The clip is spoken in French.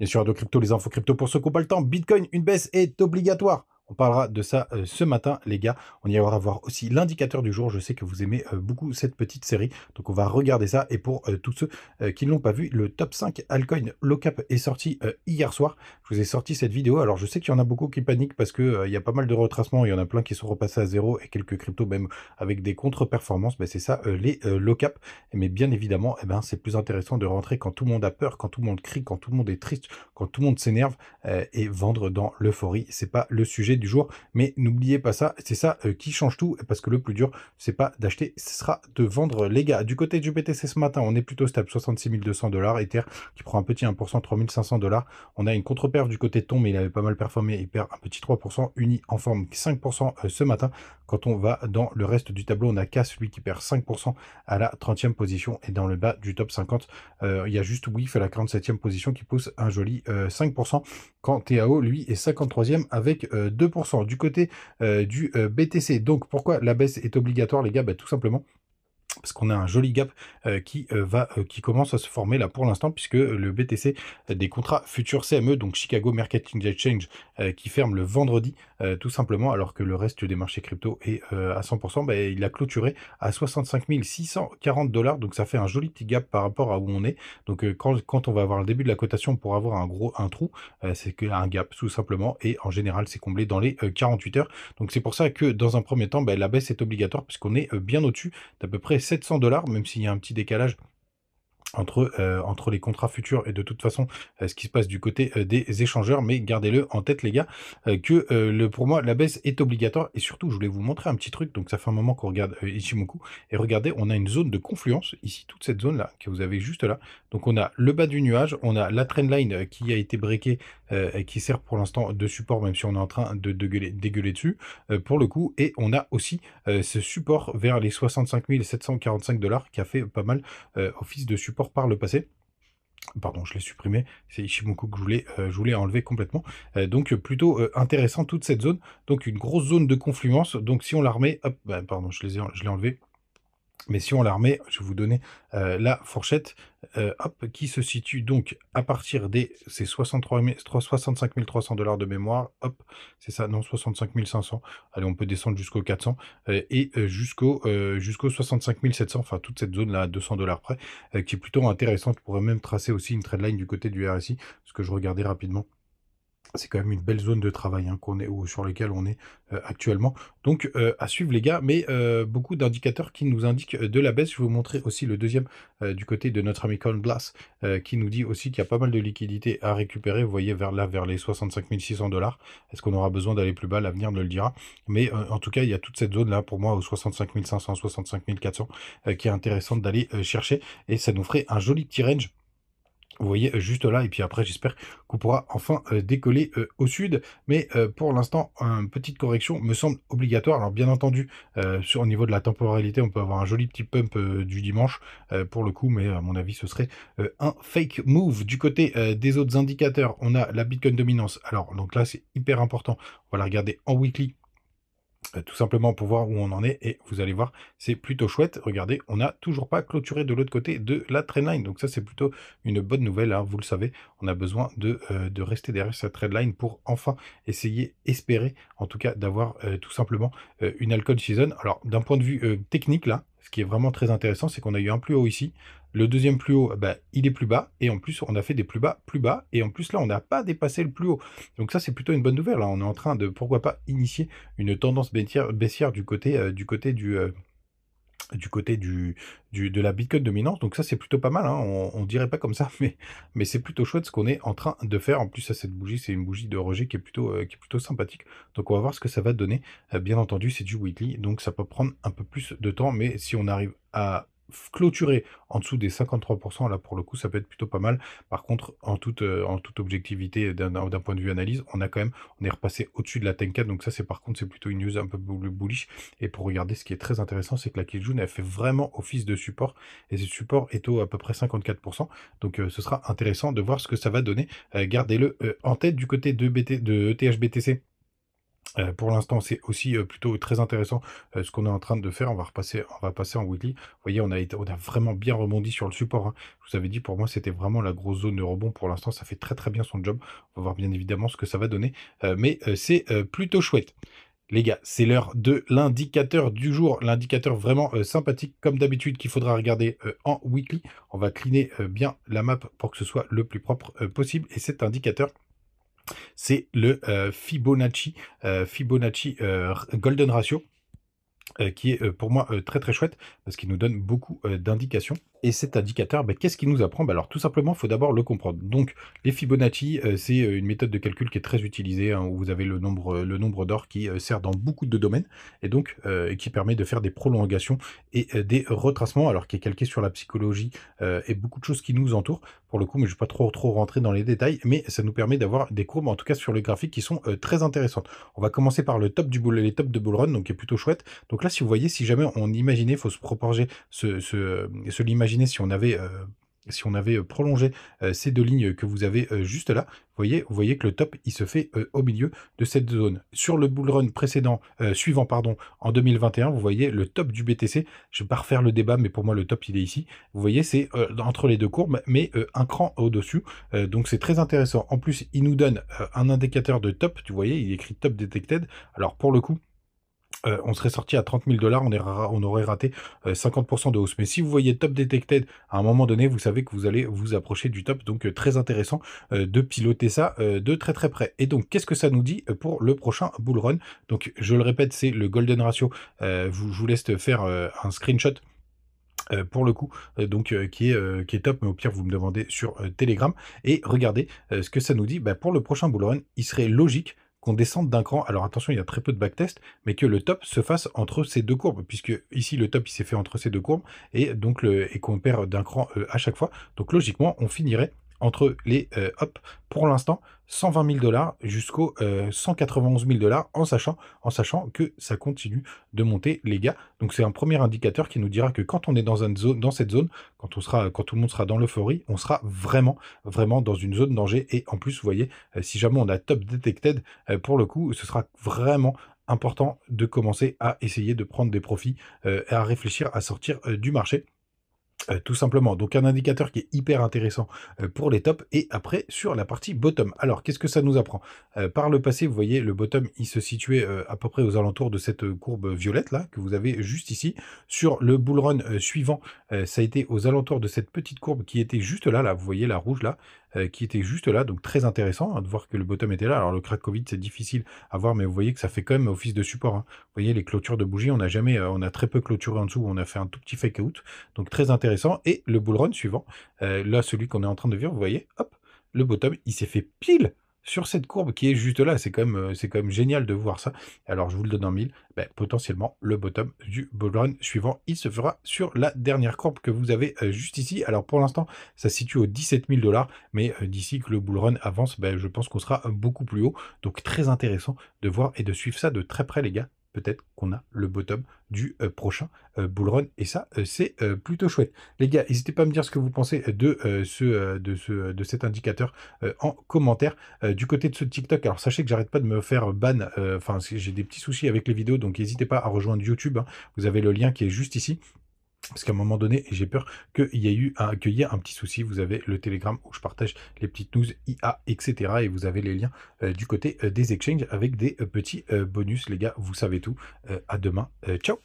Bien sûr, de crypto, les infos crypto pour ceux qui n'ont pas le temps. Bitcoin, une baisse est obligatoire. On parlera de ça euh, ce matin, les gars. On y aura voir aussi l'indicateur du jour. Je sais que vous aimez euh, beaucoup cette petite série. Donc on va regarder ça. Et pour euh, tous ceux qui ne l'ont pas vu, le top 5 Alcoin low cap est sorti hier soir. Je vous ai sorti cette vidéo. Alors je sais qu'il y en a beaucoup qui paniquent parce qu'il y a pas mal de retracements. Il y en a plein qui sont repassés à zéro et quelques cryptos même avec des contre-performances. Ben, c'est ça les low cap. Mais bien évidemment, eh ben, c'est plus intéressant de rentrer quand tout le monde a peur, quand tout le monde crie, quand tout le monde est triste, quand tout le monde s'énerve et vendre dans l'euphorie. C'est pas le sujet du jour. Mais n'oubliez pas ça, c'est ça euh, qui change tout, parce que le plus dur, c'est pas d'acheter, ce sera de vendre, les gars. Du côté du BTC ce matin, on est plutôt stable, 66 200 dollars, Ether qui prend un petit 1%, 3500 dollars. On a une contre-perf du côté de Tom, mais il avait pas mal performé, il perd un petit 3%, Uni en forme 5% euh, ce matin. Quand on va dans le reste du tableau, on a Cass, lui, qui perd 5% à la 30e position. Et dans le bas du top 50, euh, il y a juste Wif à la 47e position qui pousse un joli 5%. Euh, quand TAO, lui, est 53e avec 2% euh, du côté du BTC. Donc pourquoi la baisse est obligatoire, les gars bah, Tout simplement parce qu'on a un joli gap euh, qui euh, va euh, qui commence à se former là pour l'instant puisque le BTC des contrats futurs CME, donc Chicago marketing Exchange, qui ferme le vendredi tout simplement, alors que le reste des marchés crypto est à 100%, bah, il a clôturé à 65 640 dollars, donc ça fait un joli petit gap par rapport à où on est. Donc quand, on va avoir le début de la cotation pour avoir un gros un trou, c'est un gap tout simplement, et en général c'est comblé dans les 48 heures. Donc c'est pour ça que dans un premier temps, bah, la baisse est obligatoire puisqu'on est bien au-dessus d'à peu près 700 dollars, même s'il y a un petit décalage entre, euh, entre les contrats futurs et de toute façon euh, ce qui se passe du côté euh, des échangeurs. Mais gardez-le en tête, les gars, que le, pour moi, la baisse est obligatoire. Et surtout, je voulais vous montrer un petit truc. Donc, ça fait un moment qu'on regarde Ichimoku. Et regardez, on a une zone de confluence ici, toute cette zone-là que vous avez juste là. Donc, on a le bas du nuage, on a la trendline qui a été breakée et qui sert pour l'instant de support, même si on est en train de, dégueuler dessus pour le coup. Et on a aussi ce support vers les 65 745 dollars qui a fait pas mal office de support par le passé. Pardon, je l'ai supprimé, c'est Ishimoku que je voulais, euh, je voulais enlever complètement. Euh, donc euh, plutôt intéressant toute cette zone, donc une grosse zone de confluence, donc si on l'armait bah, pardon, je l'ai enlevé, mais si on la remet, je vais vous donner euh, la fourchette euh, hop, qui se situe donc à partir des ces 63 000, 65 300 dollars de mémoire. Hop, c'est ça, non 65 500. Allez, on peut descendre jusqu'au 400 euh, et jusqu'au jusqu'au 65 700. Enfin, toute cette zone là à 200 dollars près, qui est plutôt intéressante. On pourrait même tracer aussi une trade line du côté du RSI, ce que je regardais rapidement c'est quand même une belle zone de travail hein, qu'on est, ou sur laquelle on est euh, actuellement. Donc euh, à suivre les gars, mais euh, beaucoup d'indicateurs qui nous indiquent de la baisse. Je vais vous montrer aussi le deuxième du côté de notre ami blast qui nous dit aussi qu'il y a pas mal de liquidités à récupérer. Vous voyez vers là, vers les 65 600 dollars. Est-ce qu'on aura besoin d'aller plus bas L'avenir ne le dira. Mais en tout cas, il y a toute cette zone là pour moi aux 65 500, 65 400 qui est intéressante d'aller chercher et ça nous ferait un joli petit range vous voyez euh, juste là, et puis après j'espère qu'on pourra enfin euh, décoller euh, au sud, mais pour l'instant, une petite correction me semble obligatoire, alors bien entendu, sur, au niveau de la temporalité, on peut avoir un joli petit pump du dimanche, pour le coup, mais à mon avis, ce serait un fake move. Du côté des autres indicateurs, on a la Bitcoin dominance, alors donc là c'est hyper important, on va la regarder en weekly, euh, tout simplement pour voir où on en est et vous allez voir c'est plutôt chouette regardez on n'a toujours pas clôturé de l'autre côté de la trendline. donc ça c'est plutôt une bonne nouvelle là hein, vous le savez on a besoin de, euh, de rester derrière cette line pour enfin essayer espérer en tout cas d'avoir euh, tout simplement une alcool season alors d'un point de vue technique là ce qui est vraiment très intéressant, c'est qu'on a eu un plus haut ici, le deuxième plus haut, bah, il est plus bas. Et en plus, on a fait des plus bas, plus bas. Et en plus, là, on n'a pas dépassé le plus haut. Donc ça, c'est plutôt une bonne nouvelle. Là, hein. on est en train de, pourquoi pas, initier une tendance baissière, euh, du côté du... Côté euh, du du côté du, du, de la Bitcoin dominante. Donc ça, c'est plutôt pas mal. Hein. On, dirait pas comme ça, mais, mais c'est plutôt chouette ce qu'on est en train de faire. En plus, à cette bougie, c'est une bougie de rejet qui est, plutôt, euh, qui est plutôt sympathique. Donc on va voir ce que ça va donner. bien entendu, c'est du weekly, donc ça peut prendre un peu plus de temps, mais si on arrive à clôturer en dessous des 53%, là pour le coup ça peut être plutôt pas mal. Par contre, en toute, euh, en toute objectivité d'un point de vue analyse, on a quand même, on est repassé au-dessus de la Tenka, donc ça c'est par contre c'est plutôt une news un peu bullish. Et pour regarder ce qui est très intéressant, c'est que la Kijun elle fait vraiment office de support, et ce support est au à peu près 54%, donc euh, ce sera intéressant de voir ce que ça va donner. Euh, gardez-le en tête du côté de, BT, de ETHBTC euh, pour l'instant, c'est aussi euh, plutôt très intéressant euh, ce qu'on est en train de faire. On va repasser, on va passer en weekly. Vous voyez, on a, vraiment bien rebondi sur le support. Hein. Je vous avais dit, pour moi, c'était vraiment la grosse zone de rebond. Pour l'instant, ça fait très très bien son job. On va voir bien évidemment ce que ça va donner, mais c'est plutôt chouette. Les gars, c'est l'heure de l'indicateur du jour, l'indicateur vraiment sympathique comme d'habitude qu'il faudra regarder en weekly. On va cleaner bien la map pour que ce soit le plus propre possible et cet indicateur c'est le euh, Fibonacci, euh, Fibonacci euh, Golden Ratio, qui est pour moi très très chouette parce qu'il nous donne beaucoup d'indications. Et cet indicateur, ben, qu'est-ce qu'il nous apprend ben, Alors tout simplement, il faut d'abord le comprendre. Donc les Fibonacci, euh, c'est euh, une méthode de calcul qui est très utilisée, hein, où vous avez le nombre, euh, d'or qui sert dans beaucoup de domaines, et donc qui permet de faire des prolongations et des retracements, alors qui est calqué sur la psychologie et beaucoup de choses qui nous entourent. Pour le coup, mais je ne vais pas trop, rentrer dans les détails, mais ça nous permet d'avoir des courbes, en tout cas sur le graphique, qui sont très intéressantes. On va commencer par le top du bull, les tops de bull run, donc qui est plutôt chouette. Donc là, si vous voyez, si jamais on imaginait, il faut se propager, se l'imaginer imaginez si on avait euh, si on avait euh, prolongé euh, ces deux lignes que vous avez juste là, vous voyez, vous voyez que le top, il se fait au milieu de cette zone. Sur le bull run précédent, suivant, pardon, en 2021, vous voyez le top du BTC. Je vais pas refaire le débat, mais pour moi, le top, il est ici. Vous voyez, c'est entre les deux courbes, mais un cran au-dessus. donc, c'est très intéressant. En plus, il nous donne un indicateur de top. Tu voyez, il écrit top detected. Alors, pour le coup, euh, on serait sorti à 30 000 dollars, on, aurait raté 50% euh, de hausse. Mais si vous voyez top detected à un moment donné, vous savez que vous allez vous approcher du top. Donc euh, très intéressant de piloter ça de très très près. Et donc qu'est-ce que ça nous dit pour le prochain bull run Donc je le répète, c'est le golden ratio. Vous, je vous laisse faire un screenshot. pour le coup, donc qui, est, qui est top, mais au pire vous me demandez sur Telegram. Et regardez ce que ça nous dit. Bah, pour le prochain bull run, il serait logique qu'on descende d'un cran. Alors attention, il y a très peu de backtest, mais que le top se fasse entre ces deux courbes, puisque ici le top il s'est fait entre ces deux courbes, et donc le, et qu'on perd d'un cran euh, à chaque fois. Donc logiquement, on finirait entre les, euh, hop, pour l'instant, 120 000 dollars jusqu'aux 191 000 dollars, en sachant, en sachant que ça continue de monter, les gars. Donc c'est un premier indicateur qui nous dira que quand on est dans, une zone, dans cette zone, quand, on sera, quand tout le monde sera dans l'euphorie, on sera vraiment, vraiment dans une zone danger. Et en plus, vous voyez, euh, si jamais on a top detected, euh, pour le coup, ce sera vraiment important de commencer à essayer de prendre des profits et à réfléchir à sortir du marché. Euh, tout simplement. Donc un indicateur qui est hyper intéressant euh, pour les tops. Et après, sur la partie bottom. Alors, qu'est-ce que ça nous apprend euh, Par le passé, vous voyez, le bottom, il se situait à peu près aux alentours de cette courbe violette, là, que vous avez juste ici. Sur le bull run suivant, ça a été aux alentours de cette petite courbe qui était juste là, là, vous voyez la rouge, là, qui était juste là, donc très intéressant hein, de voir que le bottom était là. Alors le crack Covid, c'est difficile à voir, mais vous voyez que ça fait quand même office de support. Hein. Vous voyez les clôtures de bougies, on n'a jamais, on a très peu clôturé en dessous, on a fait un tout petit fake out, donc très intéressant et le bull run suivant, euh, là, celui qu'on est en train de vivre, vous voyez, hop, le bottom, il s'est fait pile sur cette courbe qui est juste là. C'est quand, même, euh, quand même génial de voir ça. Alors, je vous le donne en mille. Ben, potentiellement, le bottom du bull run suivant, il se fera sur la dernière courbe que vous avez euh, juste ici. Alors, pour l'instant, ça se situe aux 17 000 dollars. Mais d'ici que le bull run avance, ben, je pense qu'on sera beaucoup plus haut. Donc, très intéressant de voir et de suivre ça de très près, les gars peut-être qu'on a le bottom du euh, prochain euh, bull run et ça euh, c'est plutôt chouette. Les gars, n'hésitez pas à me dire ce que vous pensez de ce de de cet indicateur en commentaire du côté de ce TikTok. Alors sachez que j'arrête pas de me faire ban enfin j'ai des petits soucis avec les vidéos donc n'hésitez pas à rejoindre YouTube, hein. vous avez le lien qui est juste ici. Parce qu'à un moment donné, j'ai peur qu'il y ait eu un, accueillir un petit souci. Vous avez le Telegram où je partage les petites news IA, etc. Et vous avez les liens euh, du côté euh, des exchanges avec des euh, petits bonus, les gars. Vous savez tout. à demain. ciao